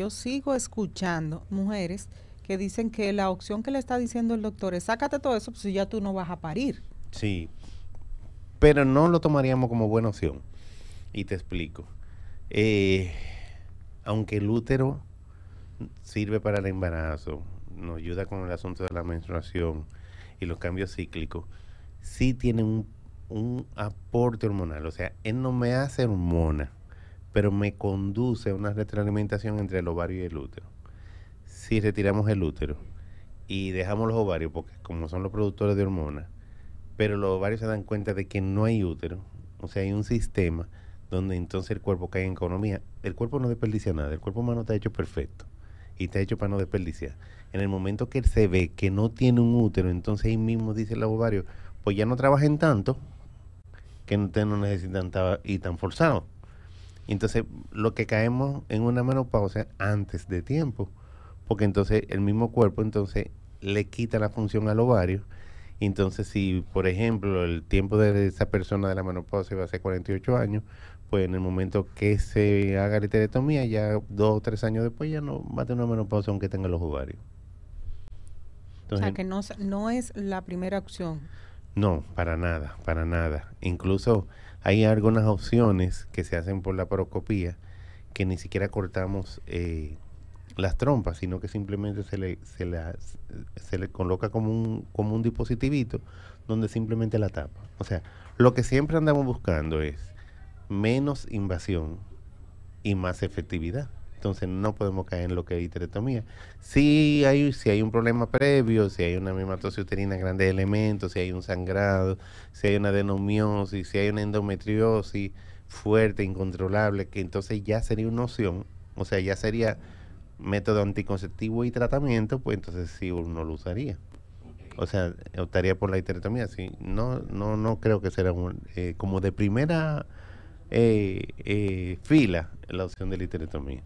yo sigo escuchando mujeres que dicen que la opción que le está diciendo el doctor es sácate todo eso, pues ya tú no vas a parir. Sí, pero no lo tomaríamos como buena opción. Y te explico. Eh, aunque el útero sirve para el embarazo, nos ayuda con el asunto de la menstruación y los cambios cíclicos, sí tiene un, un aporte hormonal. O sea, él no me hace hormona pero me conduce a una retroalimentación entre el ovario y el útero. Si retiramos el útero y dejamos los ovarios, porque como son los productores de hormonas, pero los ovarios se dan cuenta de que no hay útero, o sea, hay un sistema donde entonces el cuerpo cae en economía. El cuerpo no desperdicia nada, el cuerpo humano está hecho perfecto y está hecho para no desperdiciar. En el momento que él se ve que no tiene un útero, entonces ahí mismo dice el ovario, pues ya no trabajen tanto, que ustedes no necesitan estar y tan forzados. Entonces, lo que caemos en una menopausia antes de tiempo, porque entonces el mismo cuerpo entonces le quita la función al ovario. Entonces, si por ejemplo el tiempo de esa persona de la menopausia va a ser 48 años, pues en el momento que se haga la teratomía, ya dos o tres años después ya no va a tener una menopausia aunque tenga los ovarios. o sea, que no, no es la primera opción. No, para nada, para nada. Incluso hay algunas opciones que se hacen por la paroscopía que ni siquiera cortamos eh, las trompas, sino que simplemente se le, se, se le coloca como un, como un dispositivito donde simplemente la tapa. O sea, lo que siempre andamos buscando es menos invasión y más efectividad. Entonces no podemos caer en lo que es histerectomía. Si hay, si hay un problema previo, si hay una mimatosis uterina grande de elementos, si hay un sangrado, si hay una adenomiosis, si hay una endometriosis fuerte, incontrolable, que entonces ya sería una opción, o sea, ya sería método anticonceptivo y tratamiento, pues entonces sí uno lo usaría. O sea, optaría por la histerectomía, sí. No, no, no creo que será eh, como de primera eh, eh, fila la opción de literatura